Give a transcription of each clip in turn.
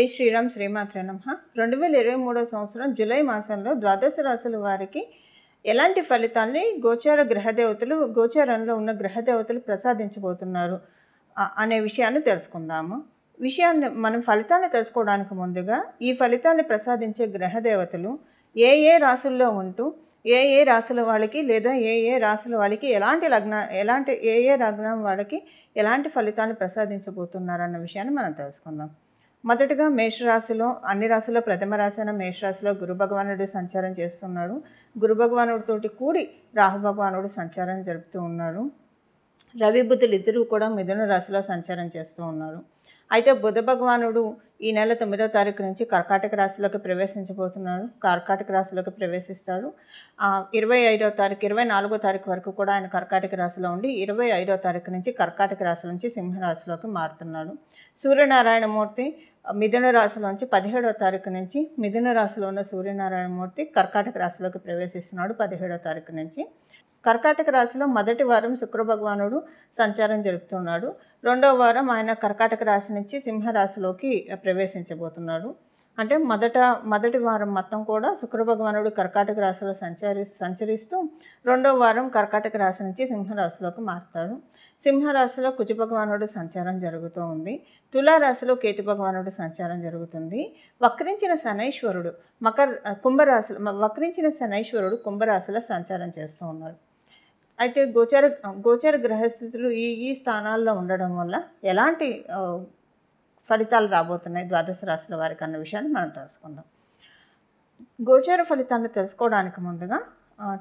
జై శ్రీరామ్ శ్రీమాత్ర నమ రెండు వేల ఇరవై మూడో సంవత్సరం జూలై మాసంలో ద్వాదశ రాశుల వారికి ఎలాంటి ఫలితాన్ని గోచార గ్రహదేవతలు గోచారంలో ఉన్న గ్రహదేవతలు ప్రసాదించబోతున్నారు అనే విషయాన్ని తెలుసుకుందాము విషయాన్ని మనం ఫలితాన్ని తెలుసుకోవడానికి ముందుగా ఈ ఫలితాన్ని ప్రసాదించే గ్రహదేవతలు ఏ ఏ రాశుల్లో ఉంటూ ఏ ఏ రాశుల వాళ్ళకి లేదా ఏ ఏ రాశుల వాళ్ళకి ఎలాంటి లగ్న ఎలాంటి ఏ ఏ లగ్నం వాళ్ళకి ఎలాంటి ఫలితాన్ని ప్రసాదించబోతున్నారన్న విషయాన్ని మనం తెలుసుకుందాం మొదటగా మేషరాశిలో అన్ని రాశుల్లో ప్రథమ రాశి అయిన మేషరాశిలో గురు భగవానుడు సంచారం చేస్తున్నాడు గురు భగవానుడితోటి కూడి రాహు భగవానుడు సంచారం జరుపుతూ ఉన్నారు రవి బుద్ధులు ఇద్దరూ కూడా మిథున రాశిలో సంచారం చేస్తూ ఉన్నారు అయితే బుధ భగవానుడు ఈ నెల తొమ్మిదో తారీఖు నుంచి కర్కాటక రాశిలోకి ప్రవేశించబోతున్నాడు కర్కాటక రాశిలోకి ప్రవేశిస్తాడు ఇరవై ఐదో తారీఖు ఇరవై నాలుగో తారీఖు వరకు కూడా ఆయన కర్కాటక రాశిలో ఉండి ఇరవై ఐదో తారీఖు నుంచి కర్కాటక రాశి నుంచి సింహరాశిలోకి మారుతున్నాడు సూర్యనారాయణమూర్తి మిథున రాశిలోంచి పదిహేడో తారీఖు నుంచి మిథున రాశిలో ఉన్న సూర్యనారాయణమూర్తి కర్కాటక రాశిలోకి ప్రవేశిస్తున్నాడు పదిహేడో తారీఖు నుంచి కర్కాటక రాశిలో మొదటి వారం శుక్రభగవానుడు సంచారం జరుపుతున్నాడు రెండవ వారం ఆయన కర్కాటక రాశి నుంచి సింహరాశిలోకి ప్రవేశించబోతున్నాడు అంటే మొదట మొదటి వారం మొత్తం కూడా శుక్ర భగవానుడు కర్కాటక రాశిలో సంచరి సంచరిస్తూ రెండో వారం కర్కాటక రాశి నుంచి సింహరాశిలోకి మారుతాడు సింహరాశిలో కుజ భగవానుడు సంచారం జరుగుతూ ఉంది తులారాశిలో కేతు భగవానుడు సంచారం జరుగుతుంది వక్రించిన శనైశ్వరుడు మకర కుంభరాశి వక్రించిన శనైశ్వరుడు కుంభరాశిలో సంచారం చేస్తూ ఉన్నారు అయితే గోచార గోచార గ్రహస్థితులు ఈ ఈ స్థానాల్లో ఉండడం వల్ల ఎలాంటి ఫలితాలు రాబోతున్నాయి ద్వాదశ రాశుల వారికి అన్న విషయాన్ని మనం తెలుసుకుందాం గోచార ఫలితాలు తెలుసుకోవడానికి ముందుగా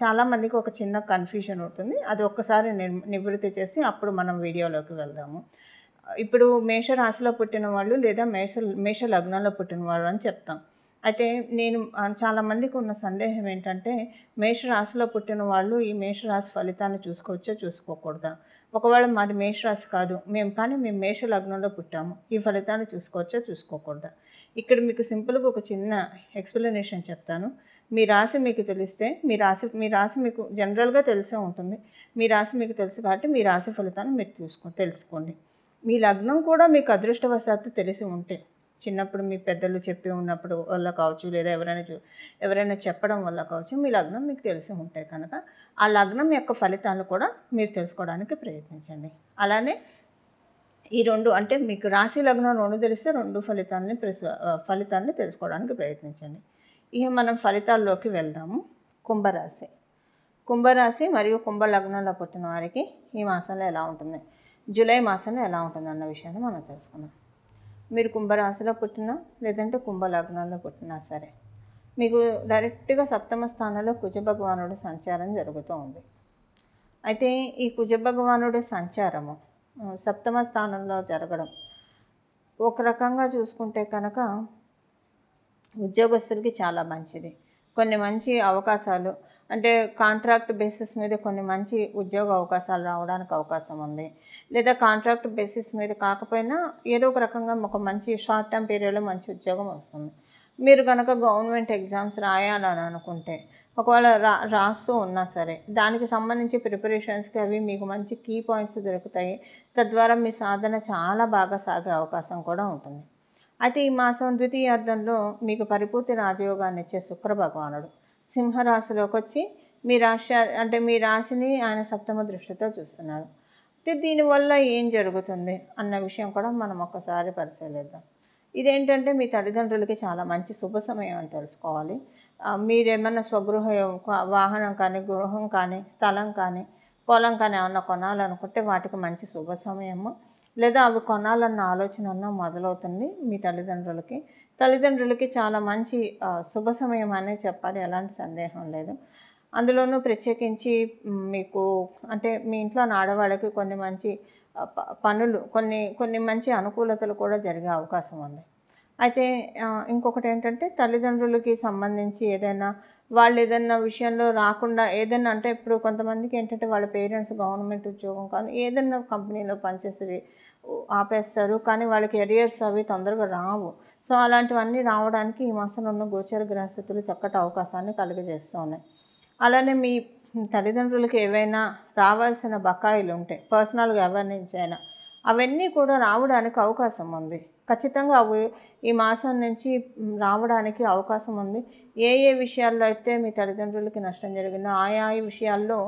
చాలామందికి ఒక చిన్న కన్ఫ్యూషన్ ఉంటుంది అది ఒక్కసారి నివృత్తి చేసి అప్పుడు మనం వీడియోలోకి వెళ్దాము ఇప్పుడు మేష రాశిలో పుట్టిన వాళ్ళు లేదా మేష మేష లగ్నంలో పుట్టిన వాళ్ళు అని చెప్తాం అయితే నేను చాలామందికి ఉన్న సందేహం ఏంటంటే మేషరాశిలో పుట్టిన వాళ్ళు ఈ మేషరాశి ఫలితాన్ని చూసుకోవచ్చా చూసుకోకూడదా ఒకవేళ మాది మేషరాశి కాదు మేము కానీ మేము మేష లగ్నంలో పుట్టాము ఈ ఫలితాన్ని చూసుకోవచ్చా చూసుకోకూడదా ఇక్కడ మీకు సింపుల్గా ఒక చిన్న ఎక్స్ప్లెనేషన్ చెప్తాను మీ రాశి మీకు తెలిస్తే మీ రాశి మీ రాశి మీకు జనరల్గా తెలిసే ఉంటుంది మీ రాశి మీకు తెలుసు కాబట్టి మీ రాశి ఫలితాన్ని మీరు చూసుకో తెలుసుకోండి మీ లగ్నం కూడా మీకు అదృష్టవశాత్తు తెలిసి ఉంటే చిన్నప్పుడు మీ పెద్దలు చెప్పి ఉన్నప్పుడు వల్ల కావచ్చు లేదా ఎవరైనా చూ ఎవరైనా చెప్పడం వల్ల కావచ్చు మీ లగ్నం మీకు తెలిసి ఉంటాయి కనుక ఆ లగ్నం యొక్క ఫలితాలు కూడా మీరు తెలుసుకోవడానికి ప్రయత్నించండి అలానే ఈ రెండు అంటే మీకు రాశి లగ్నం రెండు తెలిస్తే రెండు ఫలితాలని ఫలితాన్ని తెలుసుకోవడానికి ప్రయత్నించండి ఇక మనం ఫలితాల్లోకి వెళ్దాము కుంభరాశి కుంభరాశి మరియు కుంభ లగ్నంలో పుట్టిన వారికి ఈ మాసంలో ఎలా ఉంటుంది జూలై మాసంలో ఎలా ఉంటుంది అన్న విషయాన్ని మనం తెలుసుకున్నాం మీరు కుంభరాశిలో పుట్టినా లేదంటే కుంభలగ్నంలో పుట్టినా సరే మీకు డైరెక్ట్గా సప్తమ స్థానంలో కుజభగవానుడి సంచారం జరుగుతూ ఉంది అయితే ఈ కుజభగవానుడి సంచారము సప్తమ స్థానంలో జరగడం ఒక రకంగా చూసుకుంటే కనుక ఉద్యోగస్తులకి చాలా మంచిది కొన్ని మంచి అవకాశాలు అంటే కాంట్రాక్ట్ బేసిస్ మీద కొన్ని మంచి ఉద్యోగ అవకాశాలు రావడానికి అవకాశం ఉంది లేదా కాంట్రాక్ట్ బేసిస్ మీద కాకపోయినా ఏదో ఒక రకంగా ఒక మంచి షార్ట్ టర్మ్ పీరియడ్లో మంచి ఉద్యోగం వస్తుంది మీరు కనుక గవర్నమెంట్ ఎగ్జామ్స్ రాయాలని అనుకుంటే ఒకవేళ రా రాస్తూ ఉన్నా సరే దానికి సంబంధించి ప్రిపరేషన్స్కి అవి మీకు మంచి కీ పాయింట్స్ దొరుకుతాయి తద్వారా మీ సాధన చాలా బాగా సాగే అవకాశం కూడా ఉంటుంది అయితే ఈ మాసం ద్వితీయార్థంలో మీకు పరిపూర్తి రాజయోగాన్ని ఇచ్చే శుక్ర భగవానుడు సింహరాశిలోకి వచ్చి మీ రాశి అంటే మీ రాశిని ఆయన సప్తమ దృష్టితో చూస్తున్నారు అయితే దీనివల్ల ఏం జరుగుతుంది అన్న విషయం కూడా మనం ఒక్కసారి పరిశీలిద్దాం ఇదేంటంటే మీ తల్లిదండ్రులకి చాలా మంచి శుభ సమయం అని తెలుసుకోవాలి మీరేమన్నా స్వగృహ వాహనం కానీ గృహం కానీ స్థలం కానీ పొలం కానీ ఏమన్నా కొనాలనుకుంటే వాటికి మంచి శుభ సమయము లేదా అవి కొనాలన్న ఆలోచన అన్న మొదలవుతుంది మీ తల్లిదండ్రులకి తల్లిదండ్రులకి చాలా మంచి శుభ సమయం అనే చెప్పాలి ఎలాంటి సందేహం లేదు అందులోనూ ప్రత్యేకించి మీకు అంటే మీ ఇంట్లో ఆడవాళ్ళకి కొన్ని మంచి పనులు కొన్ని కొన్ని మంచి అనుకూలతలు కూడా జరిగే అవకాశం ఉంది అయితే ఇంకొకటి ఏంటంటే తల్లిదండ్రులకి సంబంధించి ఏదైనా వాళ్ళు ఏదన్నా విషయంలో రాకుండా ఏదన్నా అంటే ఇప్పుడు కొంతమందికి ఏంటంటే వాళ్ళ పేరెంట్స్ గవర్నమెంట్ ఉద్యోగం కానీ ఏదన్నా కంపెనీలో పనిచేస్తుంది ఆపేస్తారు కానీ వాళ్ళ కెరియర్స్ అవి తొందరగా రావు సో అలాంటివన్నీ రావడానికి ఈ మాసంలో ఉన్న గోచర గ్రహస్థితులు చక్కటి అవకాశాన్ని కలుగజేస్తున్నాయి అలానే మీ తల్లిదండ్రులకు ఏవైనా రావాల్సిన బకాయిలు ఉంటాయి పర్సనల్గా ఎవరి నుంచి అయినా అవన్నీ కూడా రావడానికి అవకాశం ఉంది ఖచ్చితంగా అవి ఈ మాసం నుంచి రావడానికి అవకాశం ఉంది ఏ ఏ విషయాల్లో అయితే మీ తల్లిదండ్రులకి నష్టం జరిగిందో ఆయా విషయాల్లో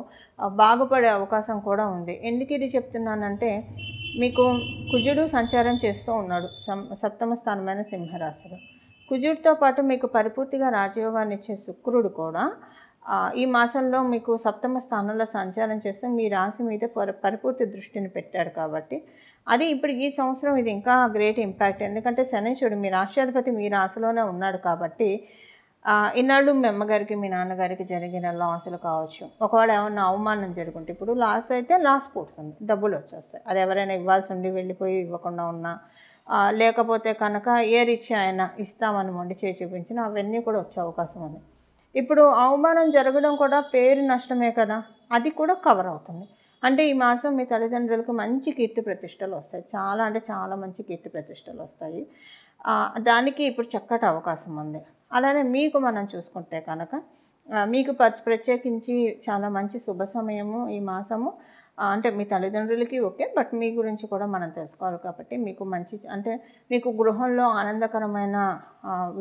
బాగుపడే అవకాశం కూడా ఉంది ఎందుకు ఇది చెప్తున్నానంటే మీకు కుజుడు సంచారం చేస్తూ ఉన్నాడు సప్తమ స్థానమైన సింహరాశులు కుజుడితో పాటు మీకు పరిపూర్తిగా రాజయోగాన్ని ఇచ్చే శుక్రుడు కూడా ఈ మాసంలో మీకు సప్తమ స్థానంలో సంచారం చేస్తూ మీ రాశి మీద పరి పరిపూర్తి దృష్టిని పెట్టాడు కాబట్టి అది ఇప్పుడు ఈ సంవత్సరం ఇది ఇంకా గ్రేట్ ఇంపాక్ట్ ఎందుకంటే శనీశ్వరుడు మీ రాష్ట్రాధిపతి మీ రాశిలోనే ఉన్నాడు కాబట్టి ఇన్నాళ్ళు మీ అమ్మగారికి మీ నాన్నగారికి జరిగిన లాసులు కావచ్చు ఒకవేళ ఏమన్నా అవమానం జరుగుంటే ఇప్పుడు లాస్ అయితే లాస్ పోతుంది డబ్బులు వచ్చేస్తాయి అది ఎవరైనా ఇవ్వాల్సి ఉండి వెళ్ళిపోయి ఇవ్వకుండా ఉన్నా లేకపోతే కనుక ఏ రీచ్ అయినా ఇస్తామని మొండి చేసి చూపించినా అవన్నీ కూడా వచ్చే అవకాశం ఉంది ఇప్పుడు అవమానం జరగడం కూడా పేరు నష్టమే కదా అది కూడా కవర్ అవుతుంది అంటే ఈ మాసం మీ తల్లిదండ్రులకు మంచి కీర్తి ప్రతిష్టలు వస్తాయి చాలా అంటే చాలా మంచి కీర్తి ప్రతిష్టలు వస్తాయి దానికి ఇప్పుడు చక్కటి అవకాశం ఉంది అలానే మీకు మనం చూసుకుంటే కనుక మీకు ప్రత్యేకించి చాలా మంచి శుభ సమయము ఈ మాసము అంటే మీ తల్లిదండ్రులకి ఓకే బట్ మీ గురించి కూడా మనం తెలుసుకోవాలి కాబట్టి మీకు మంచి అంటే మీకు గృహంలో ఆనందకరమైన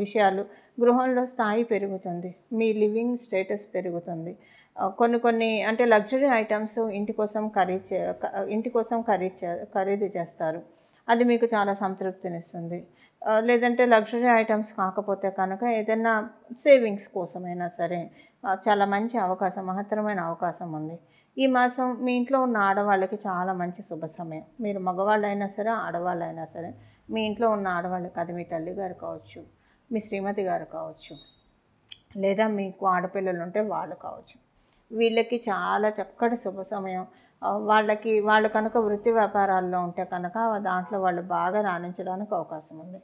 విషయాలు గృహంలో స్థాయి పెరుగుతుంది మీ లివింగ్ స్టేటస్ పెరుగుతుంది కొన్ని కొన్ని అంటే లగ్జరీ ఐటమ్స్ ఇంటి కోసం ఖరీదు చే ఇంటి కోసం ఖరీదు ఖరీదు చేస్తారు అది మీకు చాలా సంతృప్తినిస్తుంది లేదంటే లగ్జరీ ఐటమ్స్ కాకపోతే కనుక ఏదైనా సేవింగ్స్ కోసమైనా సరే చాలా మంచి అవకాశం మహత్తరమైన అవకాశం ఉంది ఈ మాసం మీ ఇంట్లో ఉన్న ఆడవాళ్ళకి చాలా మంచి శుభ సమయం మీరు మగవాళ్ళైనా సరే ఆడవాళ్ళైనా సరే మీ ఇంట్లో ఉన్న ఆడవాళ్ళకి అది మీ తల్లి గారు కావచ్చు మీ శ్రీమతి గారు కావచ్చు లేదా మీకు ఆడపిల్లలు ఉంటే వాళ్ళు కావచ్చు వీళ్ళకి చాలా చక్కటి శుభ సమయం వాళ్ళకి వాళ్ళు కనుక వృత్తి వ్యాపారాల్లో ఉంటే కనుక దాంట్లో వాళ్ళు బాగా రాణించడానికి అవకాశం ఉంది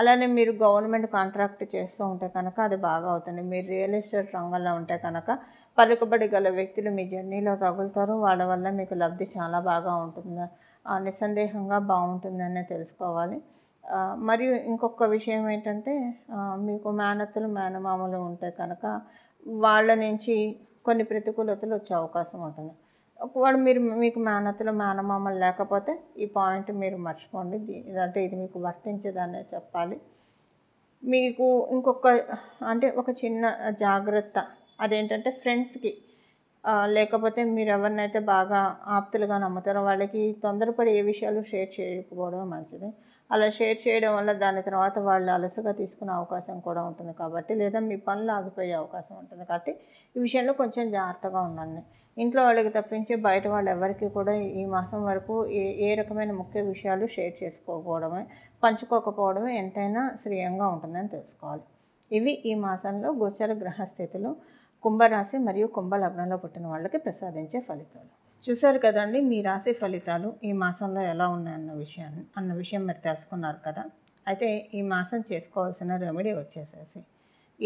అలానే మీరు గవర్నమెంట్ కాంట్రాక్ట్ చేస్తూ ఉంటే కనుక అది బాగా అవుతుంది మీరు రియల్ ఎస్టేట్ రంగంలో ఉంటే కనుక పలుకుబడి గల వ్యక్తులు మీ జర్నీలో తగులుతారు వాళ్ళ వల్ల మీకు లబ్ధి చాలా బాగా ఉంటుంది నిస్సందేహంగా బాగుంటుందనే తెలుసుకోవాలి మరియు ఇంకొక విషయం ఏంటంటే మీకు మేనత్తులు మేనమామలు ఉంటే కనుక వాళ్ళ నుంచి కొన్ని ప్రతికూలతలు వచ్చే అవకాశం ఉంటుంది ఒకవేళ మీరు మీకు మేనత్తులు మేనమామలు లేకపోతే ఈ పాయింట్ మీరు మర్చిపోండి అంటే ఇది మీకు వర్తించదనే చెప్పాలి మీకు ఇంకొక అంటే ఒక చిన్న జాగ్రత్త అదేంటంటే ఫ్రెండ్స్కి లేకపోతే మీరు ఎవరినైతే బాగా ఆప్తులుగా నమ్ముతారో వాళ్ళకి తొందరపడి ఏ విషయాలు షేర్ చేయకపోవడం మంచిది అలా షేర్ చేయడం వల్ల దాని తర్వాత వాళ్ళు అలసగా తీసుకునే అవకాశం కూడా ఉంటుంది కాబట్టి లేదా మీ పనులు ఆగిపోయే అవకాశం ఉంటుంది కాబట్టి ఈ విషయంలో కొంచెం జాగ్రత్తగా ఉండండి ఇంట్లో వాళ్ళకి తప్పించి బయట వాళ్ళు ఎవరికి కూడా ఈ మాసం వరకు ఏ ఏ రకమైన ముఖ్య విషయాలు షేర్ చేసుకోకపోవడమే పంచుకోకపోవడమే ఎంతైనా శ్రేయంగా ఉంటుందని తెలుసుకోవాలి ఇవి ఈ మాసంలో గోచర గ్రహస్థితులు కుంభరాశి మరియు కుంభలగ్నంలో పుట్టిన వాళ్ళకి ప్రసాదించే ఫలితాలు చూశారు కదండి మీ రాశి ఫలితాలు ఈ మాసంలో ఎలా ఉన్నాయన్న విషయాన్ని అన్న విషయం మీరు తెలుసుకున్నారు కదా అయితే ఈ మాసం చేసుకోవాల్సిన రెమెడీ వచ్చేసేసి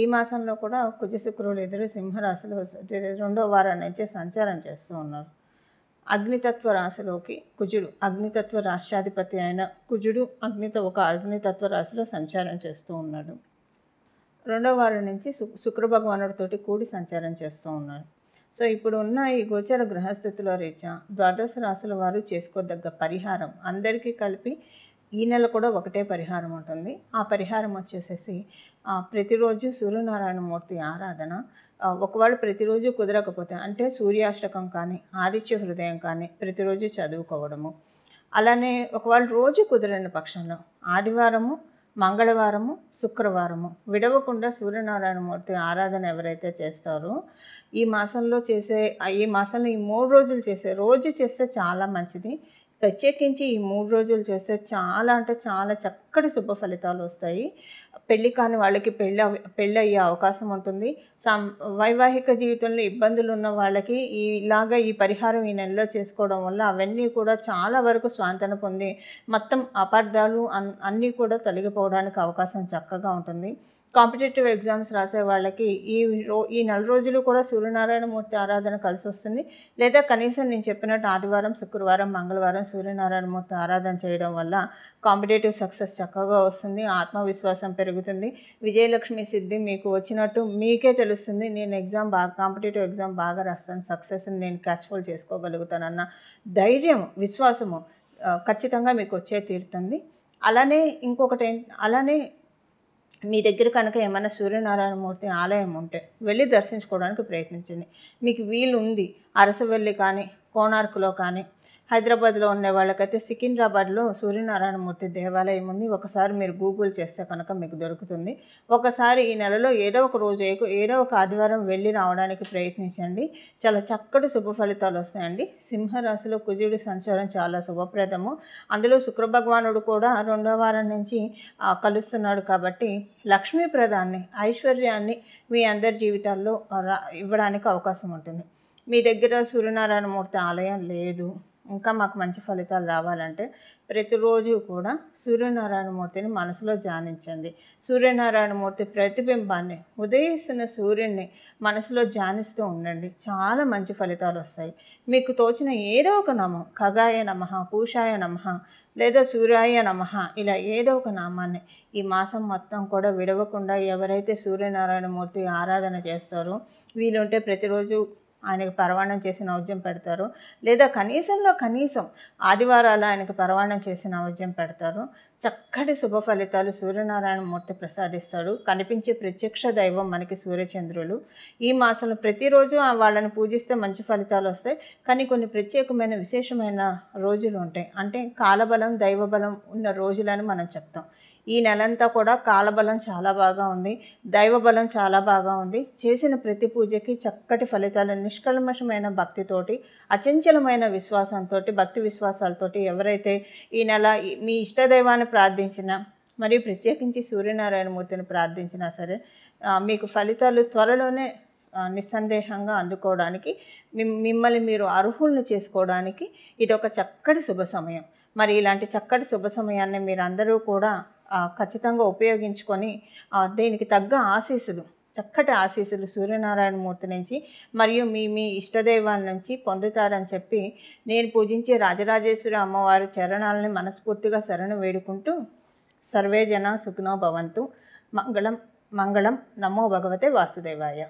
ఈ మాసంలో కూడా కుజ శుక్రులు ఎదురు సింహరాశిలో రెండో వారం నుంచి సంచారం చేస్తూ ఉన్నారు అగ్నితత్వ రాశిలోకి కుజుడు అగ్నితత్వ రాష్ట్రాధిపతి అయిన కుజుడు అగ్నిత ఒక అగ్నితత్వ రాశిలో సంచారం చేస్తూ ఉన్నాడు రెండో వారం నుంచి శుక్ర భగవానుడితోటి కూడి సంచారం చేస్తూ ఉన్నాడు సో ఇప్పుడు ఉన్న ఈ గోచర గ్రహస్థితిలో రీత్యా ద్వాదశ రాశుల వారు చేసుకోదగ్గ పరిహారం అందరికీ కలిపి ఈ నెల కూడా ఒకటే పరిహారం ఉంటుంది ఆ పరిహారం వచ్చేసేసి ప్రతిరోజు సూర్యనారాయణ మూర్తి ఆరాధన ఒకవేళ ప్రతిరోజు కుదరకపోతే అంటే సూర్యాష్టకం కానీ ఆదిత్య హృదయం కానీ ప్రతిరోజు చదువుకోవడము అలానే ఒకవేళ రోజు కుదరని పక్షంలో ఆదివారము మంగళవారము శుక్రవారము విడవకుండా సూర్యనారాయణమూర్తి ఆరాధన ఎవరైతే చేస్తారో ఈ మాసంలో చేసే ఈ మాసంలో ఈ మూడు రోజులు చేసే రోజు చేస్తే చాలా మంచిది ప్రత్యేకించి ఈ మూడు రోజులు చేస్తే చాలా అంటే చాలా చక్కటి శుభ ఫలితాలు వస్తాయి పెళ్ళి కాని వాళ్ళకి పెళ్ళి పెళ్ళి అయ్యే అవకాశం ఉంటుంది సం వైవాహిక జీవితంలో ఇబ్బందులు ఉన్న వాళ్ళకి ఇలాగా ఈ పరిహారం ఈ నెలలో చేసుకోవడం వల్ల అవన్నీ కూడా చాలా వరకు స్వాంతన పొంది మొత్తం అపార్థాలు అన్నీ కూడా తొలగిపోవడానికి అవకాశం చక్కగా ఉంటుంది కాంపిటేటివ్ ఎగ్జామ్స్ రాసే వాళ్ళకి ఈ రో ఈ నెల రోజులు కూడా సూర్యనారాయణమూర్తి ఆరాధన కలిసి వస్తుంది లేదా కనీసం నేను చెప్పినట్టు ఆదివారం శుక్రవారం మంగళవారం సూర్యనారాయణమూర్తి ఆరాధన చేయడం వల్ల కాంపిటేటివ్ సక్సెస్ చక్కగా వస్తుంది ఆత్మవిశ్వాసం పెరుగుతుంది విజయలక్ష్మి సిద్ధి మీకు వచ్చినట్టు మీకే తెలుస్తుంది నేను ఎగ్జామ్ బాగా కాంపిటేటివ్ ఎగ్జామ్ బాగా రాస్తాను సక్సెస్ని నేను క్యాచ్ఫుల్ చేసుకోగలుగుతానన్న ధైర్యం విశ్వాసము ఖచ్చితంగా మీకు వచ్చే తీరుతుంది అలానే ఇంకొకటి అలానే మీ దగ్గర కనుక ఏమైనా సూర్యనారాయణమూర్తి ఆలయం ఉంటే వెళ్ళి దర్శించుకోవడానికి ప్రయత్నించండి మీకు వీలు ఉంది అరసవెల్లి కానీ కోణార్కులో కానీ హైదరాబాద్లో ఉండే వాళ్ళకైతే సికింద్రాబాద్లో సూర్యనారాయణమూర్తి దేవాలయం ఉంది ఒకసారి మీరు గూగుల్ చేస్తే కనుక మీకు దొరుకుతుంది ఒకసారి ఈ నెలలో ఏదో ఒక రోజు ఏదో ఒక ఆదివారం వెళ్ళి రావడానికి ప్రయత్నించండి చాలా చక్కటి శుభ ఫలితాలు వస్తాయండి సింహరాశిలో కుజుడి సంచారం చాలా శుభప్రదము అందులో శుక్రభగవానుడు కూడా రెండవ వారం నుంచి కలుస్తున్నాడు కాబట్టి లక్ష్మీప్రదాన్ని ఐశ్వర్యాన్ని మీ అందరి జీవితాల్లో ఇవ్వడానికి అవకాశం ఉంటుంది మీ దగ్గర సూర్యనారాయణమూర్తి ఆలయం లేదు ఇంకా మాకు మంచి ఫలితాలు రావాలంటే ప్రతిరోజు కూడా సూర్యనారాయణమూర్తిని మనసులో ధ్యానించండి సూర్యనారాయణమూర్తి ప్రతిబింబాన్ని ఉదయిస్తున్న సూర్యుడిని మనసులో ధ్యానిస్తూ ఉండండి చాలా మంచి ఫలితాలు వస్తాయి మీకు తోచిన ఏదో ఒక నామం ఖగాయ నమ పూషాయ నమ లేదా సూర్యాయ నమ ఇలా ఏదో ఒక నామాన్ని ఈ మాసం మొత్తం కూడా విడవకుండా ఎవరైతే సూర్యనారాయణమూర్తి ఆరాధన చేస్తారో వీలుంటే ప్రతిరోజు ఆయనకు పరవాణం చేసి నౌజ్యం పెడతారు లేదా కనీసంలో కనీసం ఆదివారాలు ఆయనకు పరవాణం చేసి నౌజ్యం పెడతారు చక్కటి శుభ ఫలితాలు సూర్యనారాయణ మూర్తి ప్రసాదిస్తాడు కనిపించే ప్రత్యక్ష దైవం మనకి సూర్యచంద్రులు ఈ మాసంలో ప్రతిరోజు వాళ్ళని పూజిస్తే మంచి ఫలితాలు వస్తాయి కానీ కొన్ని ప్రత్యేకమైన విశేషమైన రోజులు ఉంటాయి అంటే కాలబలం దైవబలం ఉన్న రోజులని మనం చెప్తాం ఈ నెలంతా కూడా కాలబలం చాలా బాగా ఉంది దైవబలం చాలా బాగా ఉంది చేసిన ప్రతి పూజకి చక్కటి ఫలితాలు నిష్కల్మషమైన భక్తితోటి అచంచలమైన విశ్వాసంతో భక్తి విశ్వాసాలతోటి ఎవరైతే ఈ నెల మీ ఇష్టదైవాన్ని ప్రార్థించినా మరియు ప్రత్యేకించి సూర్యనారాయణమూర్తిని ప్రార్థించినా సరే మీకు ఫలితాలు త్వరలోనే నిస్సందేహంగా అందుకోవడానికి మిమ్మల్ని మీరు అర్హులను చేసుకోవడానికి ఇది ఒక చక్కటి శుభ సమయం మరి ఇలాంటి చక్కటి శుభ సమయాన్ని మీరందరూ కూడా ఖచ్చితంగా ఉపయోగించుకొని దీనికి తగ్గ ఆశీస్సులు చక్కటి ఆశీస్సులు సూర్యనారాయణ మూర్తి నుంచి మరియు మీ మీ ఇష్టదైవాల నుంచి పొందుతారని చెప్పి నేను పూజించే రాజరాజేశ్వరి అమ్మవారి చరణాలని మనస్ఫూర్తిగా శరణు వేడుకుంటూ సర్వే జన సుఖినో భవంతు మంగళం మంగళం నమో భగవతే వాసుదేవాయ